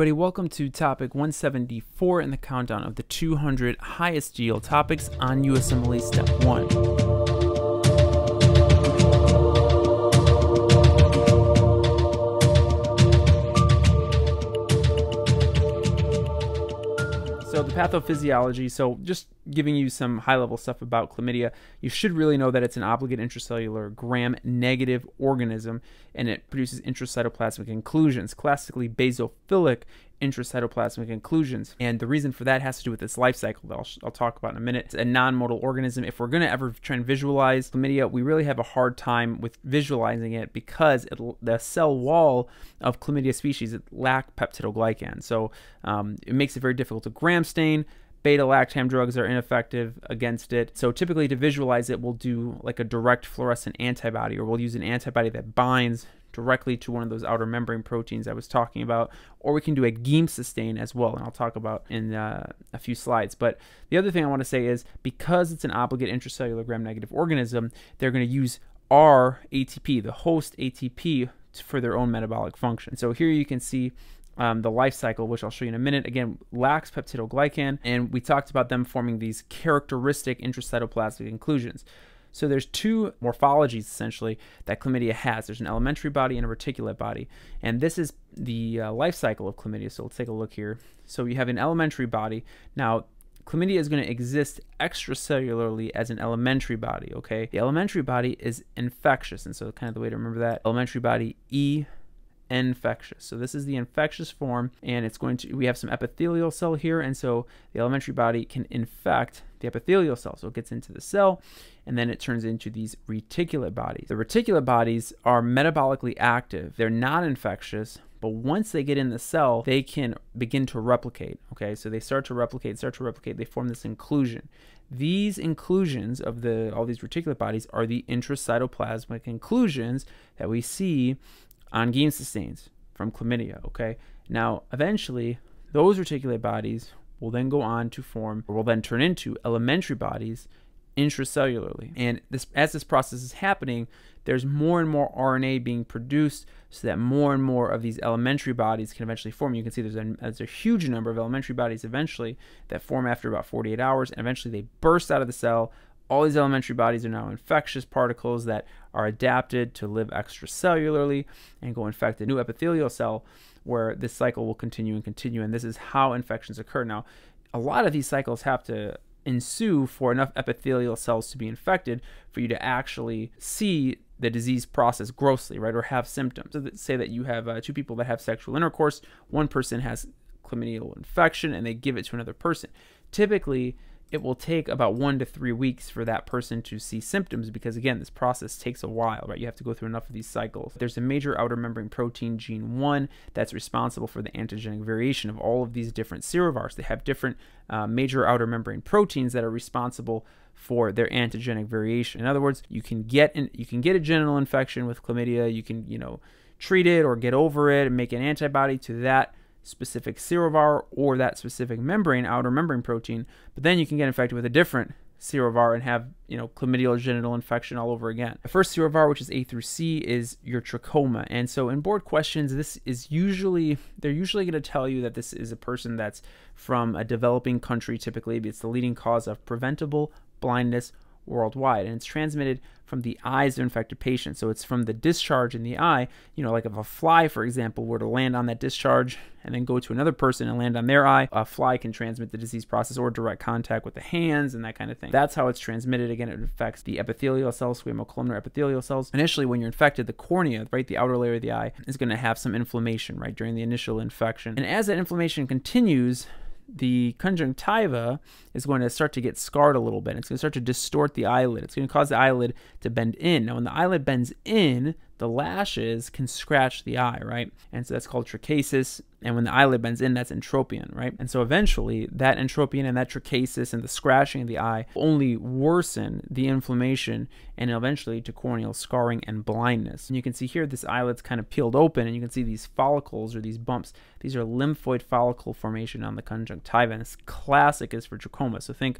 everybody, welcome to topic 174 in the countdown of the 200 highest GL topics on USMLE Step 1. So the pathophysiology, so just giving you some high level stuff about chlamydia, you should really know that it's an obligate intracellular gram negative organism and it produces intracytoplasmic inclusions, classically basophilic intracytoplasmic inclusions. And the reason for that has to do with its life cycle that I'll, I'll talk about in a minute. It's a non-modal organism. If we're going to ever try and visualize chlamydia, we really have a hard time with visualizing it because it, the cell wall of chlamydia species lack peptidoglycan. So um, it makes it very difficult to gram stain beta lactam drugs are ineffective against it. So typically to visualize it, we'll do like a direct fluorescent antibody or we'll use an antibody that binds directly to one of those outer membrane proteins I was talking about, or we can do a Gem sustain as well, and I'll talk about in uh, a few slides. But the other thing I want to say is because it's an obligate intracellular gram-negative organism, they're going to use our ATP, the host ATP, for their own metabolic function. So here you can see um, the life cycle, which I'll show you in a minute. Again, lacks peptidoglycan, and we talked about them forming these characteristic intracytoplasmic inclusions. So there's two morphologies essentially that chlamydia has. There's an elementary body and a reticulate body, and this is the uh, life cycle of chlamydia. So let's take a look here. So you have an elementary body. Now chlamydia is going to exist extracellularly as an elementary body, okay? The elementary body is infectious, and so kind of the way to remember that, elementary body E infectious. So this is the infectious form and it's going to, we have some epithelial cell here and so the elementary body can infect the epithelial cell. So it gets into the cell and then it turns into these reticulate bodies. The reticulate bodies are metabolically active. They're not infectious, but once they get in the cell, they can begin to replicate. Okay, so they start to replicate, start to replicate, they form this inclusion. These inclusions of the all these reticulate bodies are the intracytoplasmic inclusions that we see on gene sustains from chlamydia. Okay. Now, eventually, those reticulate bodies will then go on to form, or will then turn into elementary bodies intracellularly. And this, as this process is happening, there's more and more RNA being produced so that more and more of these elementary bodies can eventually form. You can see there's a, there's a huge number of elementary bodies eventually that form after about 48 hours, and eventually they burst out of the cell. All these elementary bodies are now infectious particles that are adapted to live extracellularly and go infect a new epithelial cell where this cycle will continue and continue. And this is how infections occur. Now, a lot of these cycles have to ensue for enough epithelial cells to be infected for you to actually see the disease process grossly, right, or have symptoms. So that, say that you have uh, two people that have sexual intercourse, one person has chlamydial infection and they give it to another person. Typically, it will take about one to three weeks for that person to see symptoms because, again, this process takes a while, right? You have to go through enough of these cycles. There's a major outer membrane protein, gene 1, that's responsible for the antigenic variation of all of these different serovars. They have different uh, major outer membrane proteins that are responsible for their antigenic variation. In other words, you can get an, you can get a genital infection with chlamydia. You can you know treat it or get over it and make an antibody to that specific serovar or that specific membrane, outer membrane protein, but then you can get infected with a different serovar and have, you know, chlamydial genital infection all over again. The first serovar, which is A through C, is your trachoma. And so in board questions, this is usually, they're usually going to tell you that this is a person that's from a developing country typically, it's the leading cause of preventable blindness worldwide. And it's transmitted from the eyes of infected patients. So it's from the discharge in the eye. You know, like if a fly, for example, were to land on that discharge and then go to another person and land on their eye, a fly can transmit the disease process or direct contact with the hands and that kind of thing. That's how it's transmitted. Again, it affects the epithelial cells, squamocolumnar epithelial cells. Initially, when you're infected, the cornea, right, the outer layer of the eye, is going to have some inflammation, right, during the initial infection. And as that inflammation continues, the conjunctiva is going to start to get scarred a little bit. It's going to start to distort the eyelid. It's going to cause the eyelid to bend in. Now, when the eyelid bends in, the lashes can scratch the eye, right? And so that's called trichasis. And when the eyelid bends in, that's entropion, right? And so eventually, that entropion and that trachesis and the scratching of the eye only worsen the inflammation and eventually to corneal scarring and blindness. And you can see here, this eyelid's kind of peeled open, and you can see these follicles or these bumps. These are lymphoid follicle formation on the conjunctiva, and this classic is for trachoma. So think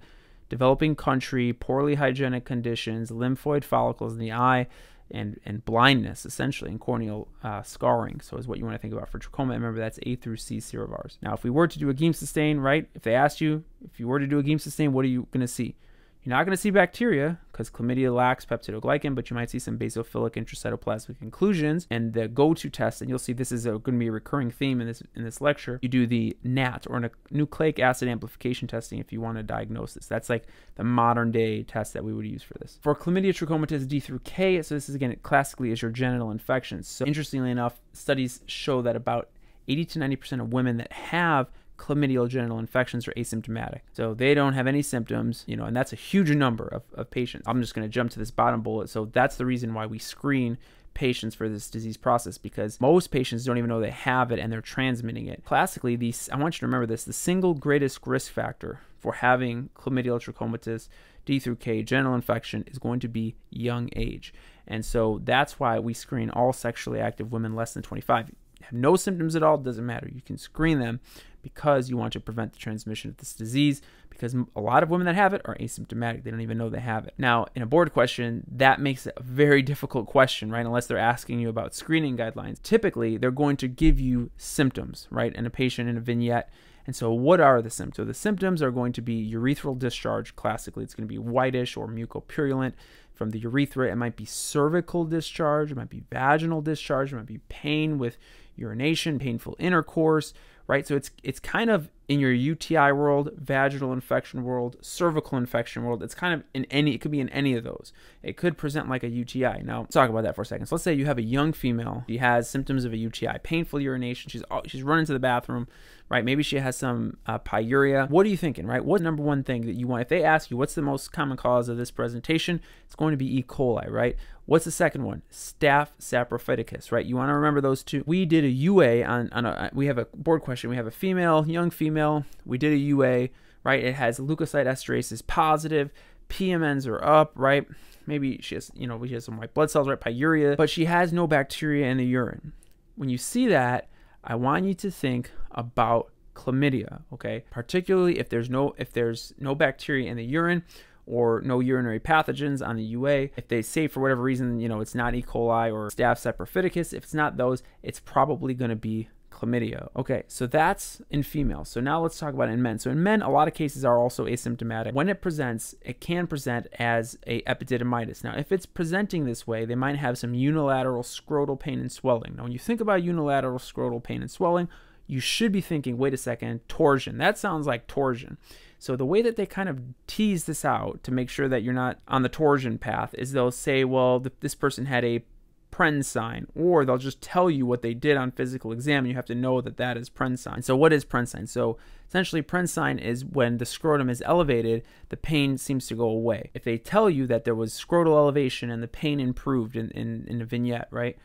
developing country, poorly hygienic conditions, lymphoid follicles in the eye, and, and blindness, essentially, and corneal uh, scarring. So is what you want to think about for trachoma. remember, that's A through C serovars. Now, if we were to do a Guillem sustain, right, if they asked you, if you were to do a Guillem sustain, what are you going to see? You're not going to see bacteria because chlamydia lacks peptidoglycan, but you might see some basophilic intracytoplasmic inclusions. And the go-to test, and you'll see this is going to be a recurring theme in this in this lecture. You do the NAT or nucleic acid amplification testing if you want to diagnose this. That's like the modern day test that we would use for this. For chlamydia trachomatis D through K, so this is again classically is your genital infections. So interestingly enough, studies show that about 80 to 90% of women that have chlamydial genital infections are asymptomatic. So they don't have any symptoms, you know, and that's a huge number of, of patients. I'm just going to jump to this bottom bullet. So that's the reason why we screen patients for this disease process because most patients don't even know they have it and they're transmitting it. Classically, these I want you to remember this, the single greatest risk factor for having chlamydial trachomatis D through K genital infection is going to be young age. And so that's why we screen all sexually active women less than 25 have no symptoms at all, doesn't matter. You can screen them because you want to prevent the transmission of this disease because a lot of women that have it are asymptomatic. They don't even know they have it. Now, in a board question, that makes it a very difficult question, right? Unless they're asking you about screening guidelines. Typically, they're going to give you symptoms, right? And a patient in a vignette. And so, what are the symptoms? The symptoms are going to be urethral discharge, classically. It's going to be whitish or mucopurulent from the urethra. It might be cervical discharge, it might be vaginal discharge, it might be pain with urination, painful intercourse, right? So it's it's kind of in your UTI world, vaginal infection world, cervical infection world. It's kind of in any it could be in any of those. It could present like a UTI. Now, let's talk about that for a second. So let's say you have a young female. She has symptoms of a UTI, painful urination. She's she's running to the bathroom, right? Maybe she has some uh, pyuria. What are you thinking, right? What's number one thing that you want? If they ask you what's the most common cause of this presentation, it's going to be E. coli, right? What's the second one? Staph saprophyticus, right? You want to remember those two. We did a UA on, on a, we have a board question. We have a female, young female. We did a UA, right? It has leukocyte esterases positive. PMNs are up, right? Maybe she has, you know, she has some white blood cells, right? Pyuria, but she has no bacteria in the urine. When you see that, I want you to think about chlamydia, okay? Particularly if there's no if there's no bacteria in the urine, or no urinary pathogens on the UA. If they say for whatever reason, you know, it's not E. coli or staph saprophyticus, if it's not those, it's probably going to be chlamydia. Okay, so that's in females. So now let's talk about in men. So in men, a lot of cases are also asymptomatic. When it presents, it can present as a epididymitis. Now, if it's presenting this way, they might have some unilateral scrotal pain and swelling. Now, when you think about unilateral scrotal pain and swelling, you should be thinking, wait a second, torsion. That sounds like torsion. So the way that they kind of tease this out to make sure that you're not on the torsion path is they'll say, well, th this person had a pren sign, or they'll just tell you what they did on physical exam. and you have to know that that is pren sign. So what is pren sign? So essentially, pren sign is when the scrotum is elevated, the pain seems to go away. If they tell you that there was scrotal elevation and the pain improved in, in, in a vignette, right?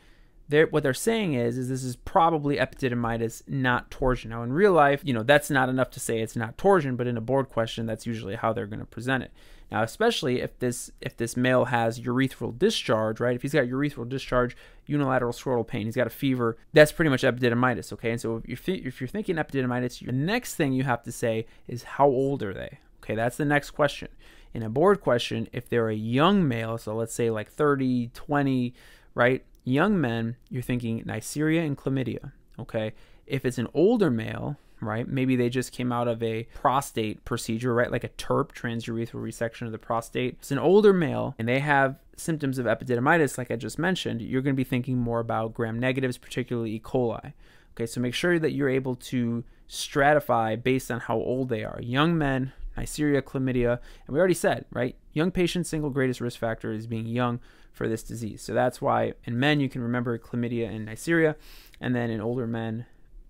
They're, what they're saying is, is this is probably epididymitis, not torsion. Now, in real life, you know, that's not enough to say it's not torsion, but in a board question, that's usually how they're going to present it. Now, especially if this if this male has urethral discharge, right? If he's got urethral discharge, unilateral scrotal pain, he's got a fever, that's pretty much epididymitis, okay? And so if you're, if you're thinking epididymitis, the next thing you have to say is how old are they? Okay, that's the next question. In a board question, if they're a young male, so let's say like 30, 20, right? young men, you're thinking Neisseria and chlamydia, okay? If it's an older male, right, maybe they just came out of a prostate procedure, right, like a TURP, transurethral resection of the prostate. It's an older male and they have symptoms of epididymitis, like I just mentioned, you're going to be thinking more about gram negatives, particularly E. coli. Okay, so make sure that you're able to stratify based on how old they are. Young men, Neisseria, chlamydia, and we already said, right? Young patients' single greatest risk factor is being young for this disease. So that's why in men you can remember chlamydia and Neisseria, and then in older men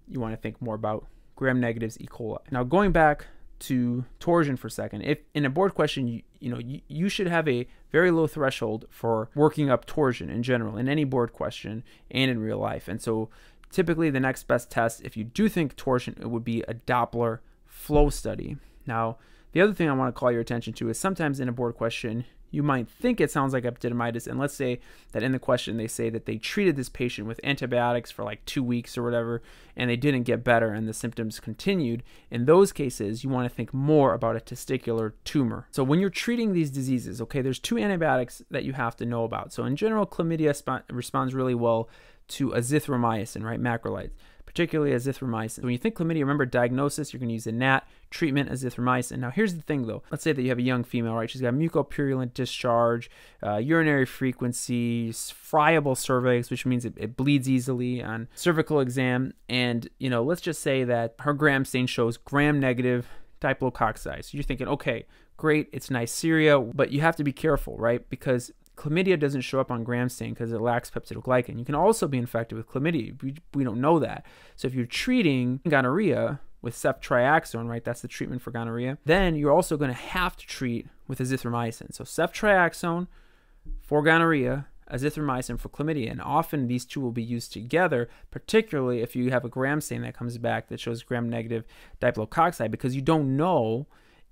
you want to think more about gram negatives E. coli. Now going back to torsion for a second. If in a board question, you, you know, you, you, should have a very low threshold for working up torsion in general in any board question and in real life. And so typically the next best test, if you do think torsion, it would be a Doppler flow study. Now, the other thing I want to call your attention to is sometimes in a board question, you might think it sounds like epididymitis, and let's say that in the question they say that they treated this patient with antibiotics for like two weeks or whatever, and they didn't get better and the symptoms continued. In those cases, you want to think more about a testicular tumor. So when you're treating these diseases, okay, there's two antibiotics that you have to know about. So in general, chlamydia responds really well to azithromycin, right, macrolides particularly azithromycin. When you think chlamydia, remember diagnosis, you're going to use a NAT, treatment azithromycin. Now, here's the thing though. Let's say that you have a young female, right? She's got mucopurulent discharge, uh, urinary frequency, friable cervix, which means it, it, bleeds easily on cervical exam. And, you know, let's just say that her gram stain shows gram negative diplococci. So you're thinking, okay, great, it's Neisseria, but you have to be careful, right? Because chlamydia doesn't show up on gram stain because it lacks peptidoglycan. You can also be infected with chlamydia. We, we don't know that. So if you're treating gonorrhea with ceftriaxone, right, that's the treatment for gonorrhea, then you're also going to have to treat with azithromycin. So ceftriaxone for gonorrhea, azithromycin for chlamydia. And often these two will be used together, particularly if you have a gram stain that comes back that shows gram negative diplococci, because you don't know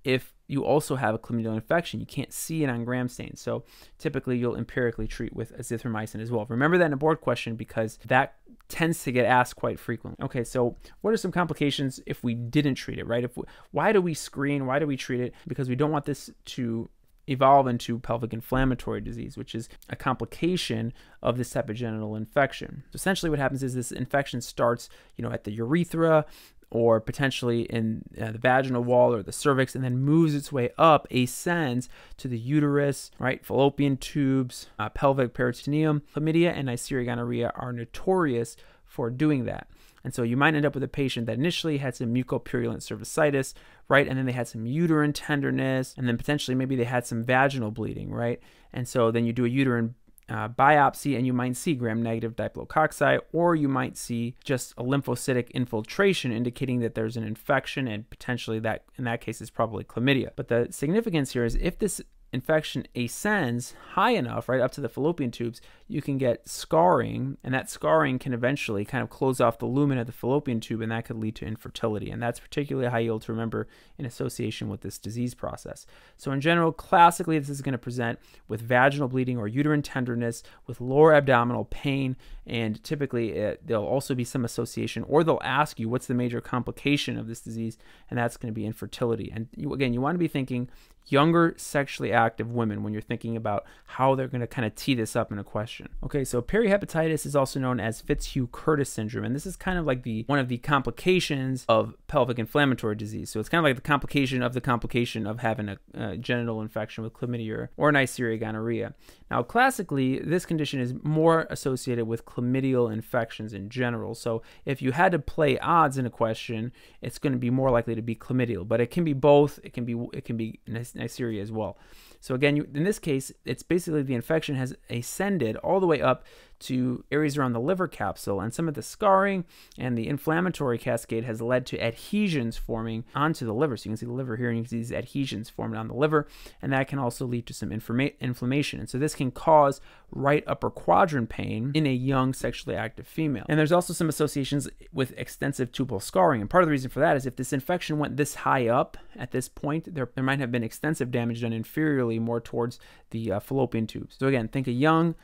if you also have a chlamydial infection. You can't see it on gram stains. So typically you'll empirically treat with azithromycin as well. Remember that in a board question because that tends to get asked quite frequently. Okay, so what are some complications if we didn't treat it, right? If we, why do we screen? Why do we treat it? Because we don't want this to evolve into pelvic inflammatory disease, which is a complication of this epigenital infection. So essentially what happens is this infection starts, you know, at the urethra, or potentially in uh, the vaginal wall or the cervix and then moves its way up, ascends to the uterus, right? Fallopian tubes, uh, pelvic peritoneum. Chlamydia and Neisseria gonorrhea are notorious for doing that. And so you might end up with a patient that initially had some mucopurulent cervicitis, right? And then they had some uterine tenderness, and then potentially maybe they had some vaginal bleeding, right? And so then you do a uterine uh, biopsy and you might see gram-negative diplococci, or you might see just a lymphocytic infiltration indicating that there's an infection and potentially that in that case is probably chlamydia. But the significance here is if this infection ascends high enough, right up to the fallopian tubes, you can get scarring, and that scarring can eventually kind of close off the lumen of the fallopian tube, and that could lead to infertility. And that's particularly high yield to remember in association with this disease process. So, in general, classically, this is going to present with vaginal bleeding or uterine tenderness, with lower abdominal pain, and typically it, uh, there'll also be some association, or they'll ask you what's the major complication of this disease, and that's going to be infertility. And you, again, you want to be thinking younger sexually active women when you're thinking about how they're going to kind of tee this up in a question. Okay, so perihepatitis is also known as Fitzhugh-Curtis syndrome, and this is kind of like the one of the complications of pelvic inflammatory disease. So it's kind of like the complication of the complication of having a, a genital infection with chlamydia or, or Neisseria gonorrhea. Now, classically, this condition is more associated with chlamydial infections in general. So, if you had to play odds in a question, it's going to be more likely to be chlamydial, but it can be both. It can be it can be Neisseria as well. So again, you, in this case, it's basically the infection has ascended all the way up to areas around the liver capsule, and some of the scarring and the inflammatory cascade has led to adhesions forming onto the liver. So you can see the liver here, and you can see these adhesions formed on the liver, and that can also lead to some inflammation. And so this can cause right upper quadrant pain in a young sexually active female. And there's also some associations with extensive tubal scarring, and part of the reason for that is if this infection went this high up at this point, there, there might have been extensive damage done inferiorly more towards the uh, fallopian tubes. So again, think a young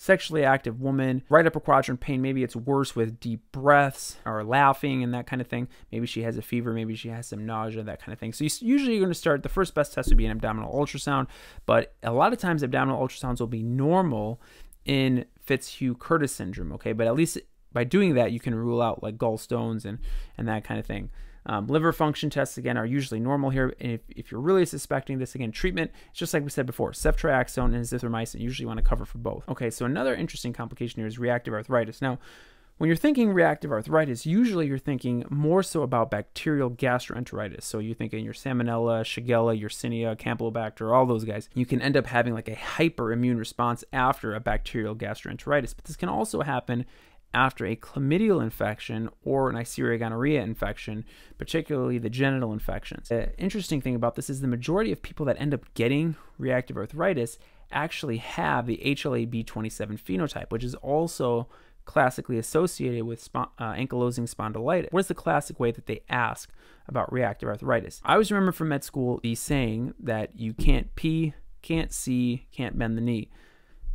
sexually active woman, right upper quadrant pain. Maybe it's worse with deep breaths or laughing and that kind of thing. Maybe she has a fever. Maybe she has some nausea, that kind of thing. So usually you're going to start, the first best test would be an abdominal ultrasound, but a lot of times abdominal ultrasounds will be normal in Fitzhugh-Curtis syndrome, okay? But at least by doing that, you can rule out like gallstones and, and that kind of thing. Um, liver function tests, again, are usually normal here. And if, if you're really suspecting this, again, treatment, it's just like we said before, ceftriaxone and azithromycin, usually want to cover for both. Okay, so another interesting complication here is reactive arthritis. Now, when you're thinking reactive arthritis, usually you're thinking more so about bacterial gastroenteritis. So you're thinking your Salmonella, Shigella, Yersinia, Campylobacter, all those guys. You can end up having like a hyperimmune response after a bacterial gastroenteritis, but this can also happen after a chlamydial infection or an Neisseria gonorrhea infection, particularly the genital infections. The interesting thing about this is the majority of people that end up getting reactive arthritis actually have the HLA-B27 phenotype, which is also classically associated with uh, ankylosing spondylitis. What is the classic way that they ask about reactive arthritis? I always remember from med school the saying that you can't pee, can't see, can't bend the knee.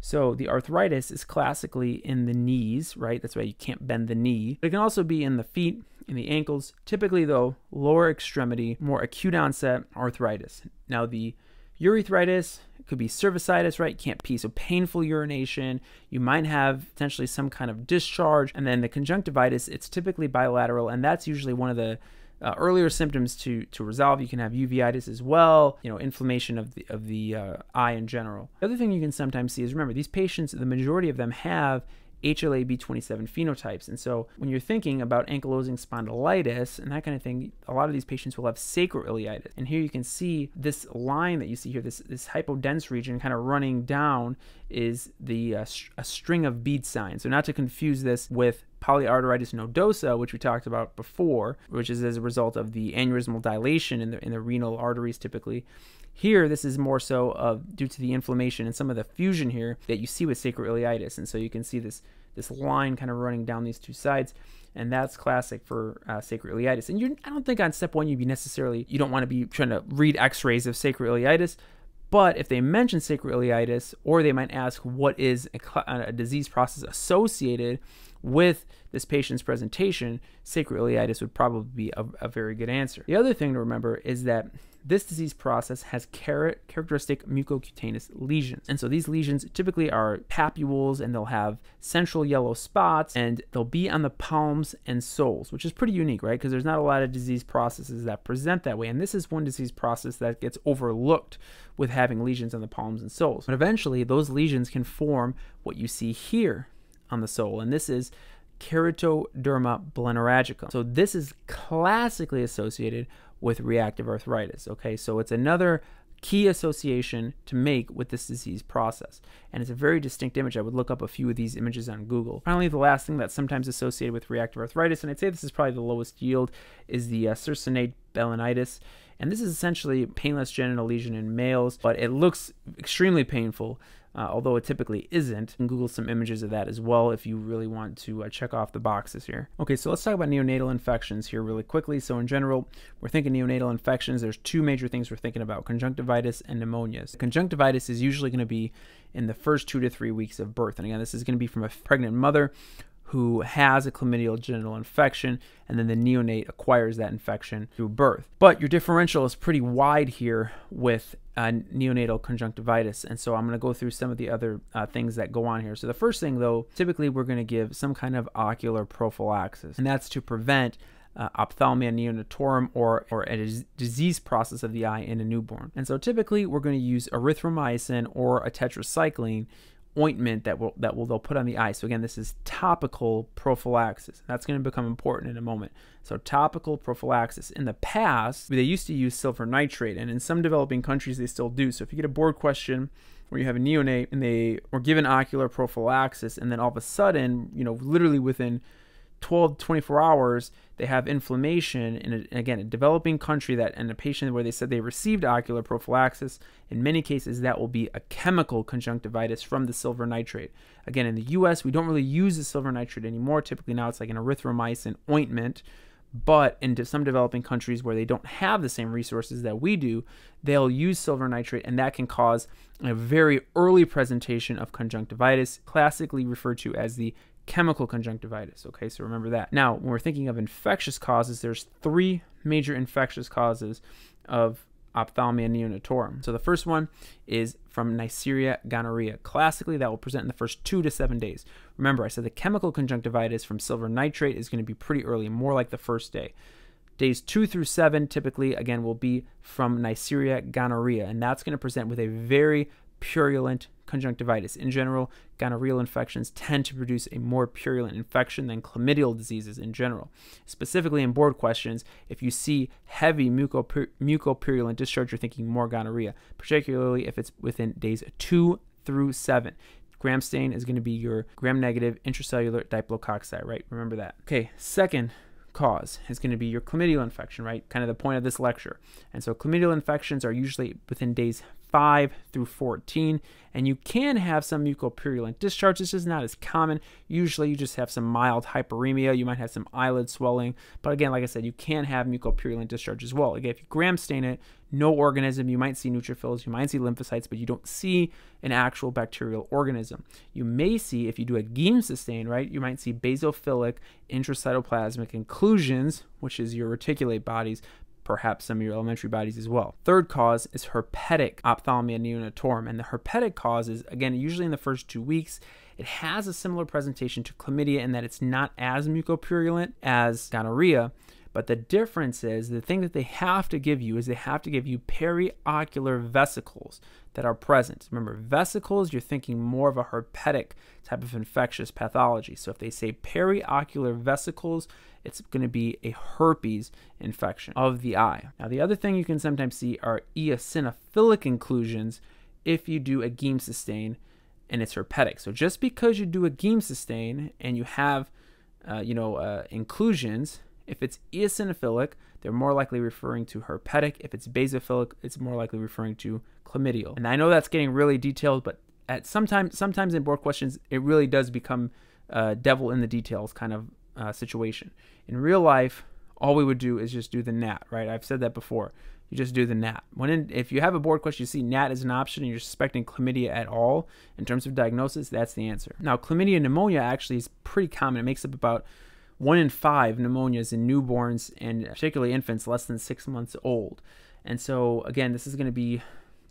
So the arthritis is classically in the knees, right? That's why you can't bend the knee. But it can also be in the feet, in the ankles, typically though, lower extremity, more acute onset arthritis. Now the urethritis could be cervicitis, right? Can't pee, so painful urination. You might have potentially some kind of discharge. And then the conjunctivitis, it's typically bilateral, and that's usually one of the uh, earlier symptoms to to resolve. You can have uveitis as well, you know, inflammation of the of the uh, eye in general. The other thing you can sometimes see is remember these patients, the majority of them have HLA-B27 phenotypes, and so when you're thinking about ankylosing spondylitis and that kind of thing, a lot of these patients will have sacroiliitis. And here you can see this line that you see here, this this hypodense region kind of running down is the uh, a string of bead signs. So not to confuse this with polyarteritis nodosa, which we talked about before, which is as a result of the aneurysmal dilation in the, in the renal arteries typically. Here, this is more so of due to the inflammation and some of the fusion here that you see with sacroiliitis. And so you can see this this line kind of running down these two sides and that's classic for uh, sacroiliitis and you i don't think on step one you'd be necessarily you don't want to be trying to read x-rays of sacroiliitis but if they mention sacroiliitis or they might ask what is a, a disease process associated with this patient's presentation, sacral would probably be a, a very good answer. The other thing to remember is that this disease process has characteristic mucocutaneous lesions. And so these lesions typically are papules and they'll have central yellow spots and they'll be on the palms and soles, which is pretty unique, right? Because there's not a lot of disease processes that present that way. And this is one disease process that gets overlooked with having lesions on the palms and soles. But eventually those lesions can form what you see here on the sole, and this is keratoderma blenorrhagicum. So this is classically associated with reactive arthritis, okay? So it's another key association to make with this disease process. And it's a very distinct image. I would look up a few of these images on Google. Finally, the last thing that's sometimes associated with reactive arthritis, and I'd say this is probably the lowest yield, is the uh, circinate belenitis. And this is essentially painless genital lesion in males, but it looks extremely painful uh, although it typically isn't. And Google some images of that as well if you really want to uh, check off the boxes here. Okay, so let's talk about neonatal infections here really quickly. So in general, we're thinking neonatal infections. There's two major things we're thinking about, conjunctivitis and pneumonias. Conjunctivitis is usually going to be in the first two to three weeks of birth. And again, this is going to be from a pregnant mother who has a chlamydial genital infection, and then the neonate acquires that infection through birth. But your differential is pretty wide here with uh, neonatal conjunctivitis. And so I'm going to go through some of the other uh, things that go on here. So the first thing, though, typically we're going to give some kind of ocular prophylaxis, and that's to prevent uh, ophthalmia neonatorum or, or a disease process of the eye in a newborn. And so typically we're going to use erythromycin or a tetracycline ointment that will that will they'll put on the eye. So again, this is topical prophylaxis. That's going to become important in a moment. So topical prophylaxis. In the past, they used to use silver nitrate, and in some developing countries they still do. So if you get a board question where you have a neonate and they were given ocular prophylaxis, and then all of a sudden, you know, literally within 12 to 24 hours, they have inflammation in, a, again, a developing country that, and a patient where they said they received ocular prophylaxis, in many cases, that will be a chemical conjunctivitis from the silver nitrate. Again, in the US, we don't really use the silver nitrate anymore. Typically now it's like an erythromycin ointment. But in some developing countries where they don't have the same resources that we do, they'll use silver nitrate, and that can cause a very early presentation of conjunctivitis, classically referred to as the chemical conjunctivitis. Okay, so remember that. Now, when we're thinking of infectious causes, there's three major infectious causes of ophthalmia neonatorum. So the first one is from Neisseria gonorrhea. Classically, that will present in the first two to seven days. Remember, I said the chemical conjunctivitis from silver nitrate is going to be pretty early, more like the first day. Days two through seven typically, again, will be from Neisseria gonorrhea, and that's going to present with a very purulent conjunctivitis. In general, gonorrheal infections tend to produce a more purulent infection than chlamydial diseases in general. Specifically in board questions, if you see heavy mucopurulent discharge, you're thinking more gonorrhea, particularly if it's within days 2 through 7. Gram stain is going to be your gram negative intracellular diplococci, right? Remember that. Okay, second cause is going to be your chlamydial infection, right? Kind of the point of this lecture. And so chlamydial infections are usually within days 5 through 14. And you can have some mucopurulent discharge. This is not as common. Usually you just have some mild hyperemia. You might have some eyelid swelling. But again, like I said, you can have mucopurulent discharge as well. Again, if you gram stain it, no organism, you might see neutrophils, you might see lymphocytes, but you don't see an actual bacterial organism. You may see, if you do a Guillem sustain, right, you might see basophilic intracytoplasmic inclusions, which is your reticulate bodies, perhaps some of your elementary bodies as well. Third cause is herpetic ophthalmia neonatorum, and the herpetic cause is, again, usually in the first two weeks. It has a similar presentation to chlamydia in that it's not as mucopurulent as gonorrhea, but the difference is the thing that they have to give you is they have to give you periocular vesicles that are present. Remember, vesicles, you're thinking more of a herpetic type of infectious pathology. So if they say periocular vesicles, it's going to be a herpes infection of the eye. Now, the other thing you can sometimes see are eosinophilic inclusions if you do a Guillem sustain and it's herpetic. So just because you do a Guillem sustain and you have, uh, you know, uh, inclusions, if it's eosinophilic, they're more likely referring to herpetic. If it's basophilic, it's more likely referring to chlamydial. And I know that's getting really detailed, but at sometimes sometimes in board questions, it really does become uh, devil in the details kind of uh, situation. In real life, all we would do is just do the NAT, right? I've said that before. You just do the NAT. When in, if you have a board question, you see NAT as an option, and you're suspecting chlamydia at all in terms of diagnosis. That's the answer. Now, chlamydia pneumonia actually is pretty common. It makes up about one in five pneumonias in newborns and particularly infants less than six months old. And so, again, this is going to be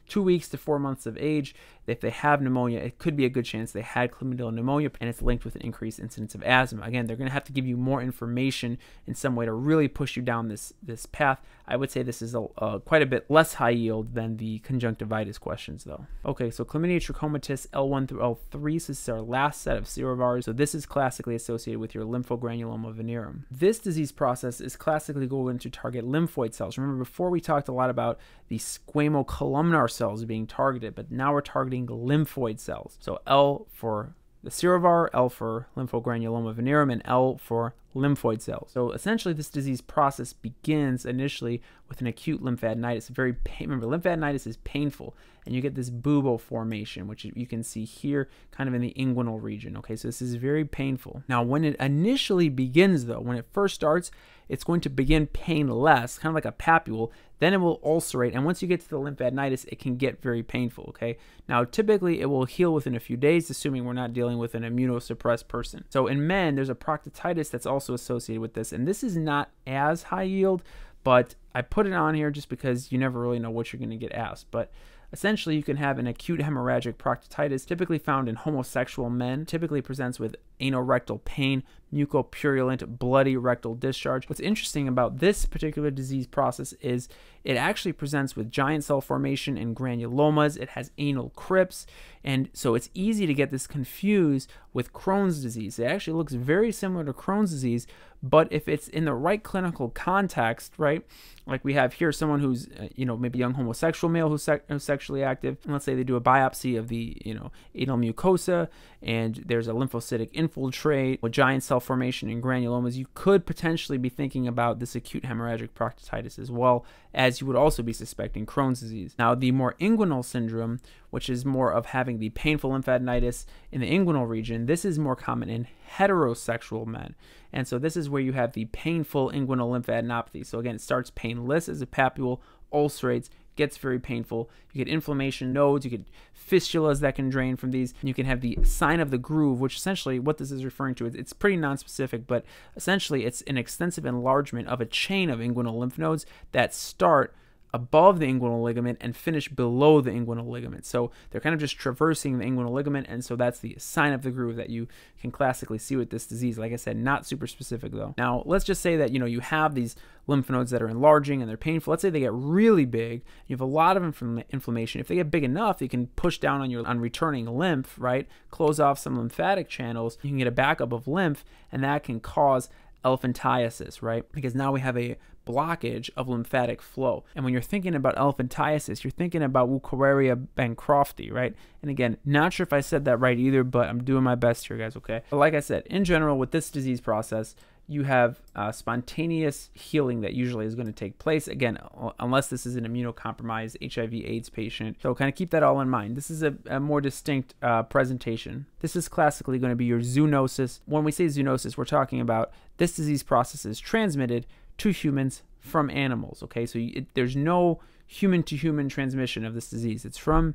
two weeks to four months of age. If they have pneumonia, it could be a good chance they had chlamydial pneumonia and it's linked with an increased incidence of asthma. Again, they're going to have to give you more information in some way to really push you down this, this path. I would say this is a, quite a bit less high yield than the conjunctivitis questions, though. Okay, so chlamydia trachomatis L1 through L3, so this is our last set of serovars. So this is classically associated with your lymphogranuloma venerum. This disease process is classically going to target lymphoid cells. Remember, before we talked a lot about the squamocolumnar cells being targeted, but now we're targeting lymphoid cells. So L for the serovar, L for lymphogranuloma venerum, and L for lymphoid cells. So essentially, this disease process begins initially with an acute lymphadenitis. Very pain. Remember, lymphadenitis is painful, and you get this bubo formation, which you can see here, kind of in the inguinal region. Okay, so this is very painful. Now, when it initially begins, though, when it first starts, it's going to begin painless, kind of like a papule. Then it will ulcerate, and once you get to the lymphadenitis, it can get very painful. Okay. Now, typically, it will heal within a few days, assuming we're not dealing with an immunosuppressed person. So in men, there's a proctitis that's also also associated with this. And this is not as high yield, but I put it on here just because you never really know what you're going to get asked. But Essentially, you can have an acute hemorrhagic proctitis typically found in homosexual men, typically presents with anorectal pain, mucopurulent, bloody rectal discharge. What's interesting about this particular disease process is it actually presents with giant cell formation and granulomas. It has anal crypts, and so it's easy to get this confused with Crohn's disease. It actually looks very similar to Crohn's disease, but if it's in the right clinical context, right, like we have here, someone who's, uh, you know, maybe young homosexual male who's, se who's sexually active, and let's say they do a biopsy of the, you know, anal mucosa, and there's a lymphocytic infiltrate with giant cell formation and granulomas, you could potentially be thinking about this acute hemorrhagic proctitis as well, as you would also be suspecting Crohn's disease. Now, the more inguinal syndrome, which is more of having the painful lymphadenitis in the inguinal region, this is more common in heterosexual men. And so this is where you have the painful inguinal lymphadenopathy. So again, it starts painless as a papule, ulcerates, gets very painful. You get inflammation nodes, you get fistulas that can drain from these. You can have the sign of the groove, which essentially what this is referring to is it's pretty non-specific, but essentially it's an extensive enlargement of a chain of inguinal lymph nodes that start above the inguinal ligament and finish below the inguinal ligament. So they're kind of just traversing the inguinal ligament, and so that's the sign of the groove that you can classically see with this disease. Like I said, not super specific though. Now, let's just say that, you know, you have these lymph nodes that are enlarging and they're painful. Let's say they get really big. You have a lot of infl inflammation. If they get big enough, you can push down on your on returning lymph, right? Close off some lymphatic channels. You can get a backup of lymph, and that can cause elephantiasis, right? Because now we have a blockage of lymphatic flow. And when you're thinking about elephantiasis, you're thinking about Wuchereria bancrofti, right? And again, not sure if I said that right either, but I'm doing my best here, guys, okay? But like I said, in general, with this disease process, you have uh, spontaneous healing that usually is going to take place. Again, unless this is an immunocompromised HIV AIDS patient. So kind of keep that all in mind. This is a, a more distinct uh, presentation. This is classically going to be your zoonosis. When we say zoonosis, we're talking about this disease process is transmitted to humans from animals. Okay, so it, there's no human to human transmission of this disease. It's from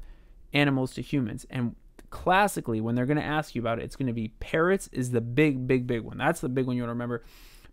animals to humans. And classically, when they're going to ask you about it, it's going to be parrots is the big, big, big one. That's the big one you want to remember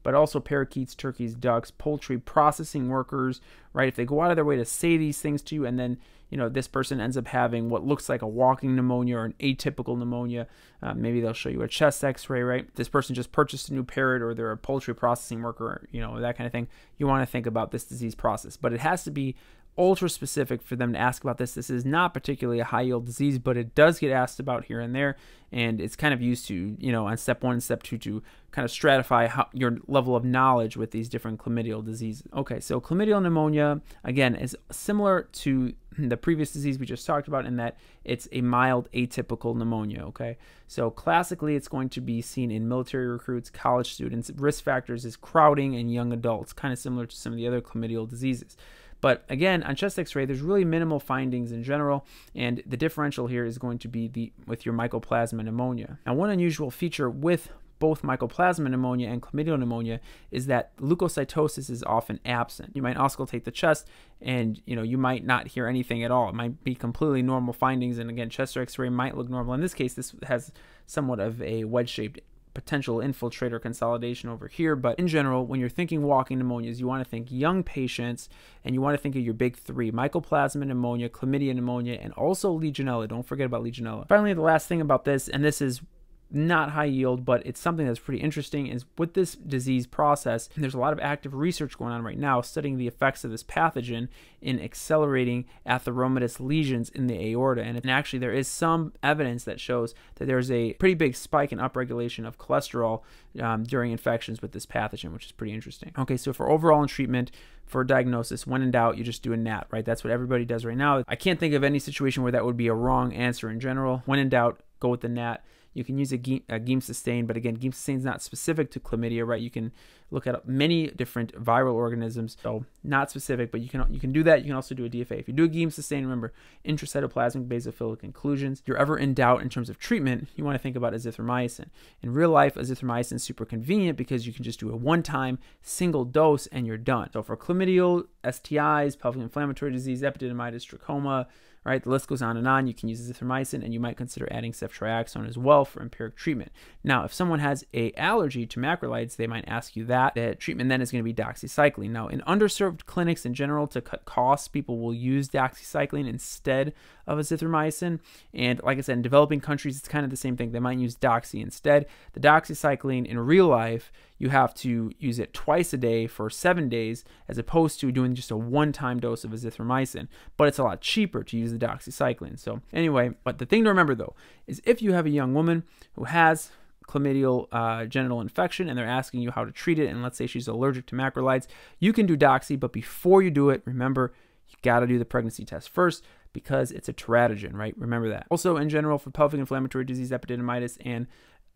but also parakeets, turkeys, ducks, poultry processing workers, right? If they go out of their way to say these things to you, and then, you know, this person ends up having what looks like a walking pneumonia or an atypical pneumonia, uh, maybe they'll show you a chest x ray, right? This person just purchased a new parrot or they're a poultry processing worker, you know, that kind of thing. You want to think about this disease process, but it has to be ultra specific for them to ask about this. This is not particularly a high yield disease, but it does get asked about here and there. And it's kind of used to, you know, on step one and step two to kind of stratify how, your level of knowledge with these different chlamydial diseases. Okay, so chlamydial pneumonia, again, is similar to the previous disease we just talked about in that it's a mild atypical pneumonia. Okay, so classically it's going to be seen in military recruits, college students. Risk factors is crowding and young adults, kind of similar to some of the other chlamydial diseases. But again, on chest x-ray, there's really minimal findings in general, and the differential here is going to be the with your mycoplasma pneumonia. Now, one unusual feature with both mycoplasma pneumonia and chlamydial pneumonia is that leukocytosis is often absent. You might auscultate the chest and you know you might not hear anything at all. It might be completely normal findings and again chest x-ray might look normal. In this case this has somewhat of a wedge-shaped potential infiltrator consolidation over here. But in general, when you're thinking walking pneumonias, you want to think young patients and you want to think of your big three mycoplasma pneumonia, chlamydia pneumonia, and also Legionella. Don't forget about Legionella. Finally, the last thing about this, and this is not high yield, but it's something that's pretty interesting. Is with this disease process, there's a lot of active research going on right now studying the effects of this pathogen in accelerating atheromatous lesions in the aorta. And actually, there is some evidence that shows that there's a pretty big spike in upregulation of cholesterol um, during infections with this pathogen, which is pretty interesting. Okay, so for overall in treatment, for diagnosis, when in doubt, you just do a NAT, right? That's what everybody does right now. I can't think of any situation where that would be a wrong answer in general. When in doubt, go with the NAT. You can use a, ge a Sustain, but again, Geem Sustain is not specific to chlamydia, right? You can look at many different viral organisms, so not specific, but you can you can do that. You can also do a DFA. If you do a Geem Sustain, remember intracytoplasmic basophilic inclusions. If you're ever in doubt in terms of treatment, you want to think about azithromycin. In real life, azithromycin is super convenient because you can just do a one-time single dose and you're done. So for chlamydial, STIs, pelvic inflammatory disease, epididymitis, trachoma, right? The list goes on and on. You can use azithromycin and you might consider adding ceftriaxone as well for empiric treatment. Now, if someone has a allergy to macrolides, they might ask you that. The treatment then is going to be doxycycline. Now, in underserved clinics in general, to cut costs, people will use doxycycline instead of azithromycin. And like I said, in developing countries, it's kind of the same thing. They might use doxy instead. The doxycycline in real life, you have to use it twice a day for seven days as opposed to doing just a one time dose of azithromycin. But it's a lot cheaper to use the doxycycline. So, anyway, but the thing to remember though is if you have a young woman who has chlamydial uh, genital infection and they're asking you how to treat it, and let's say she's allergic to macrolides, you can do doxy, but before you do it, remember you got to do the pregnancy test first because it's a teratogen, right? Remember that. Also, in general, for pelvic inflammatory disease, epididymitis, and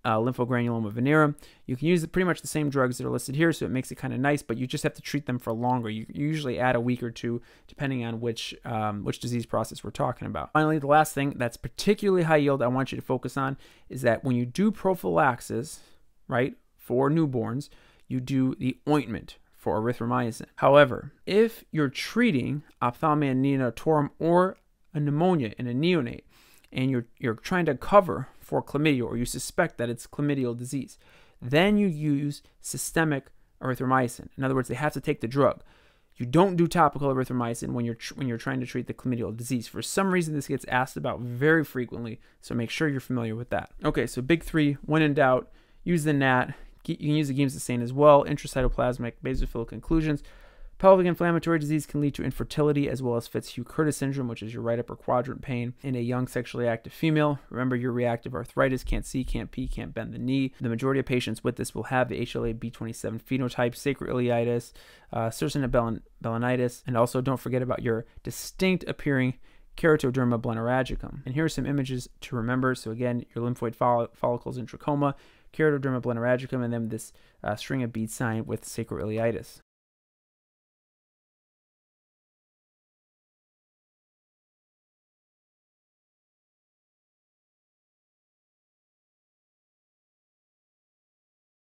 uh, lymphogranuloma venerum. You can use pretty much the same drugs that are listed here, so it makes it kind of nice, but you just have to treat them for longer. You, you usually add a week or two, depending on which um, which disease process we're talking about. Finally, the last thing that's particularly high yield I want you to focus on is that when you do prophylaxis, right, for newborns, you do the ointment for erythromycin. However, if you're treating ophthalmia neonatorum or a pneumonia in a neonate and you're, you're trying to cover for chlamydia or you suspect that it's chlamydial disease, then you use systemic erythromycin. In other words, they have to take the drug. You don't do topical erythromycin when you're when you're trying to treat the chlamydial disease. For some reason, this gets asked about very frequently, so make sure you're familiar with that. Okay, so big three. When in doubt, use the NAT. You can use the game sustain as well. Intracytoplasmic basophilic inclusions. Pelvic inflammatory disease can lead to infertility as well as Fitzhugh-Curtis syndrome, which is your right upper quadrant pain in a young sexually active female. Remember your reactive arthritis, can't see, can't pee, can't bend the knee. The majority of patients with this will have the HLA B27 phenotype, sacroiliitis, uh, Cercina and also don't forget about your distinct appearing keratoderma blenoragicum. And here are some images to remember. So again, your lymphoid follicles and trachoma, keratoderma blenoragicum, and then this uh, string of bead sign with sacroiliitis.